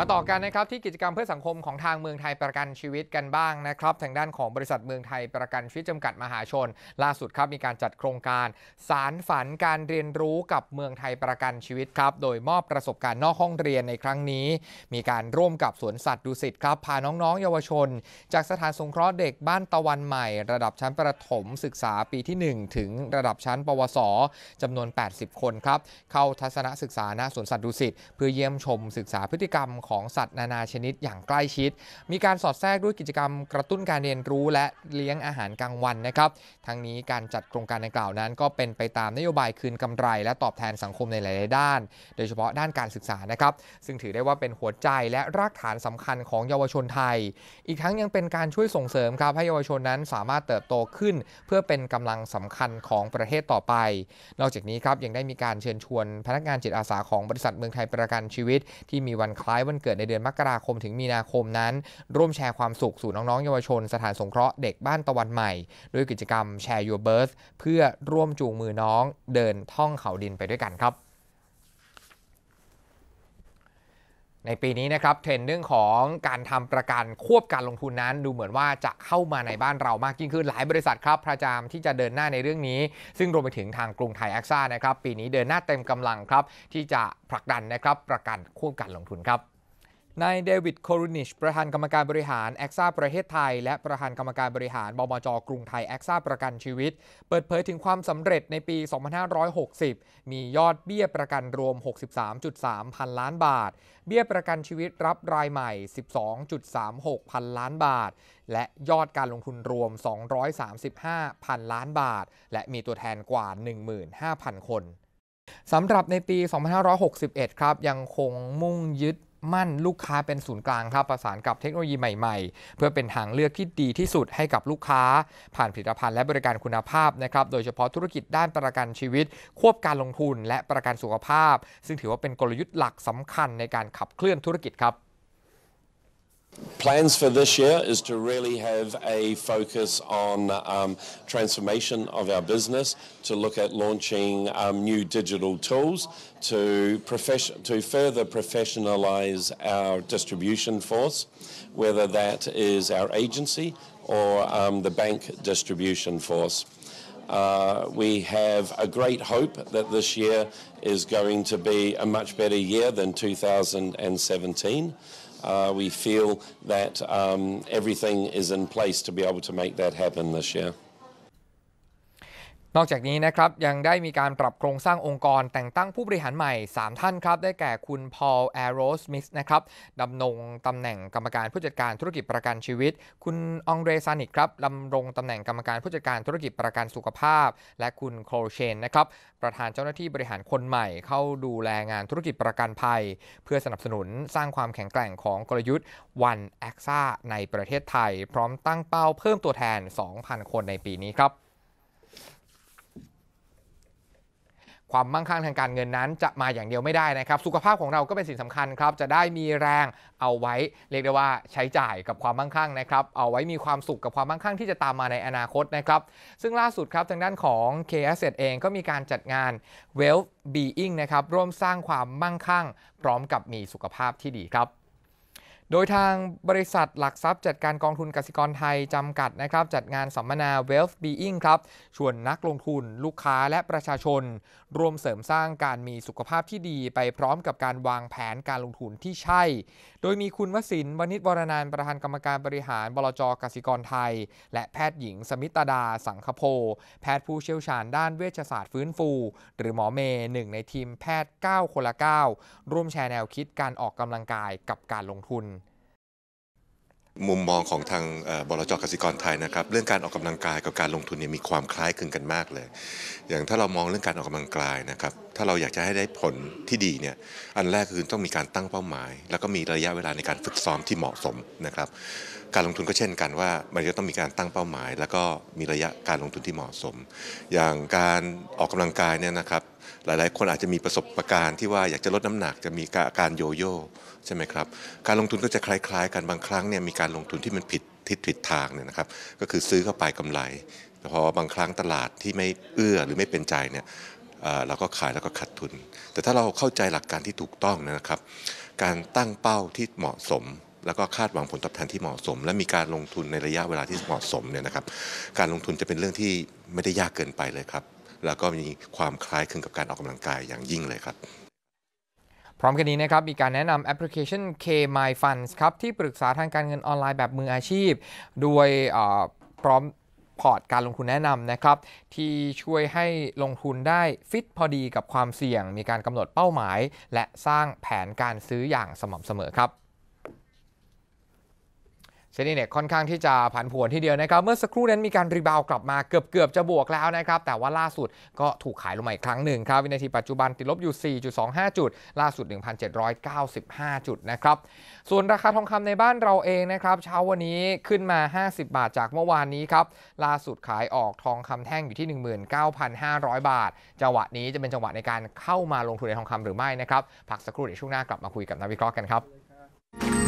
มาต่อกันนะครับที่กิจกรรมเพื่อสังคมของทางเมืองไทยประกันชีวิตกันบ้างนะครับทางด้านของบริษัทเมืองไทยประกันชีวิตจำกัดมหาชน ล่าสุดครับมีการจัดโครงการสารฝันการเรียนรู้กับเมืองไทยประกันชีวิตครับโดยมอบประสบการณ์นอกห้องเรียนในครั้งนี้ มีการร่วมกับสวนสัตว์ดุสิตครับพาน้องๆ เยาวชน จากสถานสงเคราะห์เด็กบ้านตะวันใหม่ ระดับชั้นประถมศึกษาปีที่ 1 ถึงระดับชั้น ปวสจำนวน 80 คนครับเข้าทัศนศึกษาณสวนสัตว์ดุสิตเพื่อเยี่ยมชม ศึกษาพฤติกรรมของสัตว์นานาชนิดอย่างใกล้ชิด มีการสอดแทรกด้วยกิจกรรมกระตุ้นการเรียนรู้และเลี้ยงอาหารกลางวันนะครับ ทั้งนี้การจัดโครงการดังกล่าวนั้น ก็เป็นไปตามนโยบายคืนกำไรและตอบแทนสังคมในหลาย ๆ ด้าน โดยเฉพาะด้านการศึกษานะครับ ซึ่งถือได้ว่าเป็นหัวใจและรากฐานสำคัญของเยาวชนไทย อีกทั้งยังเป็นการช่วยส่งเสริมครับให้เยาวชนนั้นสามารถเติบโตขึ้นเพื่อเป็นกำลังสำคัญของประเทศต่อไป นอกจากนี้ครับยังได้มีการเชิญชวน พนักงานจิตอาสาของบริษัทเมืองไทยประกันชีวิตที่มีวันคล้ายวันเกิดในเดือนมกราคมถึงมีนาคมนั้น ร่วมแชร์ความสุข สู่น้องๆเยาวชน สถานสงเคราะห์เด็กบ้านตะวันใหม่ ด้วยกิจกรรมแชร์ Your Birth เพื่อร่วมจูงมือน้อง เดินท่องเขาดินไปด้วยกันครับ ในปีนี้นะครับเทรนด์เรื่องของการทำประกัน ควบการลงทุนนั้น ดูเหมือนว่าจะเข้ามาในบ้านเรามากยิ่งขึ้นหลายบริษัทครับพระจามที่จะเดินหน้าในเรื่องนี้ ซึ่งรวมไปถึงทางกรุงไทยแอคซ่านะครับปีนี้เดินหน้าเต็มกำลังครับที่จะผลักดันนะครับประกันควบการลงทุนครับนายเดวิดคอรูนิช ประธานกรรมการบริหารแอคซ่าประเทศไทย และประธานกรรมการบริหารบมจกรุงไทยแอคซ่าประกันชีวิต เปิดเผยถึงความสำเร็จในปี 2560 มียอดเบี้ยประกันรวม 63.3 พันล้านบาท เบี้ยประกันชีวิตรับรายใหม่ 12.36 พันล้านบาท และยอดการลงทุนรวม 235 พันล้านบาท และมีตัวแทนกว่า 15,000 คนสำหรับในปี 2561 ครับ ยังคงมุ่งยึดมั่นลูกค้าเป็นศูนย์กลางครับประสานกับเทคโนโลยีใหม่ๆ เพื่อเป็นทางเลือกที่ดีที่สุดให้กับลูกค้า ผ่านผลิตภัณฑ์และบริการคุณภาพนะครับโดยเฉพาะธุรกิจด้านประกันชีวิต ควบการลงทุนและประกันสุขภาพ ซึ่งถือว่าเป็นกลยุทธ์หลักสำคัญในการขับเคลื่อนธุรกิจครับ Plans for this year is to really have a focus on um, transformation of our business, to look at launching um, new digital tools, to, profession, to further professionalise our distribution force, whether that is our agency or um, the bank distribution force. Uh, we have a great hope that this year is going to be a much better year than 2017. Uh, we feel that um, everything is in place to be able to make that happen this year. นอกจากนี้นะครับยังได้มีการปรับโครงสร้างองค์กรแต่งตั้งผู้บริหารใหม่ 3 ท่านครับ ได้แก่คุณพอลแอโรสมิสนะครับดำรงตำแหน่งกรรมการผู้จัดการธุรกิจประกันชีวิตคุณองเรซานิกครับดำรงตำแหน่งกรรมการผู้จัดการธุรกิจประกันสุขภาพ และคุณโคลเชนนะครับประธานเจ้าหน้าที่บริหารคนใหม่ เข้าดูแลงานธุรกิจประกันภัย เพื่อสนับสนุนสร้างความแข็งแกร่งของกลยุทธ์วันแอคซ่าในประเทศไทย พร้อมตั้งเป้าเพิ่มตัวแทน 2,000 คนในปีนี้ครับความมั่งคั่งทางการเงินนั้น จะมาอย่างเดียวไม่ได้นะครับ สุขภาพของเราก็เป็นสิ่งสำคัญครับจะได้มีแรงเอาไว้เรียกได้ว่าใช้จ่ายกับความมั่งคั่งนะครับเอาไว้มีความสุขกับความมั่งคั่งที่จะตามมาในอนาคตนะครับซึ่งล่าสุดครับทางด้านของ k s เองก็มีการจัดงาน Wealth Being นะครับร่วมสร้างความมั่งคั่ง พร้อมกับมีสุขภาพที่ดีครับโดยทางบริษัทหลักทรัพย์จัดการกองทุนกสิกรไทย จำกัดนะครับจัดงานสัมมนา Wealth Being ครับ ชวนนักลงทุน ลูกค้าและประชาชน รวมเสริมสร้างการมีสุขภาพที่ดีไปพร้อมกับการวางแผนการลงทุนที่ใช่ โดยมีคุณวศินวณิชวรนานประธานกรรมการบริหารบลจกสิกรไทย และแพทย์หญิงสมิตดา สังคโพแพทย์ผู้เชี่ยวชาญด้านเวชศาสตร์ฟื้นฟู หรือหมอเมย์หนึ่ง ในทีมแพทย์9คนละ9ร่วมแชร์แนวคิดการออกกำลังกายกับการลงทุนมุมมองของทางบลจกสิกรไทยนะครับ เรื่องการออกกำลังกายกับการลงทุนเนี่ยมีความคล้ายคลึงกันมากเลย อย่างถ้าเรามองเรื่องการออกกำลังกายนะครับ ถ้าเราอยากจะให้ได้ผลที่ดีเนี่ยอันแรกคือต้องมีการตั้งเป้าหมาย แล้วก็มีระยะเวลาในการฝึกซ้อมที่เหมาะสมนะครับ การลงทุนก็เช่น กันว่ามันก็ต้องมีการตั้งเป้าหมาย แล้วก็มีระยะการลงทุนที่เหมาะสม อย่างการออกกำลังกายเนี่ยนะครับหลายๆ คนอาจจะมีประสบะการณ์ที่ว่าอยากจะลดน้ำหนักจะมีอาการโยโย่ใช่ไหมครับ การลงทุนก็จะคล้ายๆกันบางครั้งเนี่ยมีการลงทุนที่มันผิดทิศผิดทางเนี่ยนะครับก็คือซื้อเข้าไปกำไรพอบางครั้งตลาดที่ไม่เอื้อหรือไม่เป็นใจเนี่ยเราก็ขายแล้วก็ขาดทุน แต่ถ้าเราเข้าใจหลักการที่ถูกต้องนะครับ การตั้งเป้าที่เหมาะสม แล้วก็คาดหวังผลตอบแทนที่เหมาะสม และมีการลงทุนในระยะเวลาที่เหมาะสมเนี่ยนะครับ การลงทุนจะเป็นเรื่องที่ไม่ได้ยากเกินไปเลยครับแล้วก็มีความคล้ายคลึงกับการออกกำลังกายอย่างยิ่งเลยครับ พร้อมกันนี้นะครับ มีการแนะนำแอปพลิเคชัน K My Funds ครับ ที่ปรึกษาทางการเงินออนไลน์แบบมืออาชีพ โดยพร้อมพอร์ตการลงทุนแนะนำนะครับ ที่ช่วยให้ลงทุนได้ฟิตพอดีกับความเสี่ยง มีการกำหนดเป้าหมายและสร้างแผนการซื้ออย่างสม่ำเสมอครับซนี่เนี่ยค่อนข้างที่จะผันผวนทีเดียวนะครับเมื่อสักครู่นั้นมีการรีบาวกลับมาเกือบเกือบจะบวกแล้วนะครับแต่ว่าล่าสุดก็ถูกขายลงมาอีกครั้งหนึ่งครับวินาทีปัจจุบันติดลบอยู่ 4.25 จุดล่าสุด 1,795 จุดนะครับส่วนราคาทองคำในบ้านเราเองนะครับเช้าวันนี้ขึ้นมา 50 บาทจากเมื่อวานนี้ครับล่าสุดขายออกทองคำแท่งอยู่ที่ 19,500 บาท จังหวะนี้จะเป็นจังหวะในการเข้ามาลงทุนในทองคำหรือไม่นะครับพักสักครู่เดี๋ยวช่วงหน้ากลับมาคุยกับนักวิเคราะห์กันครับ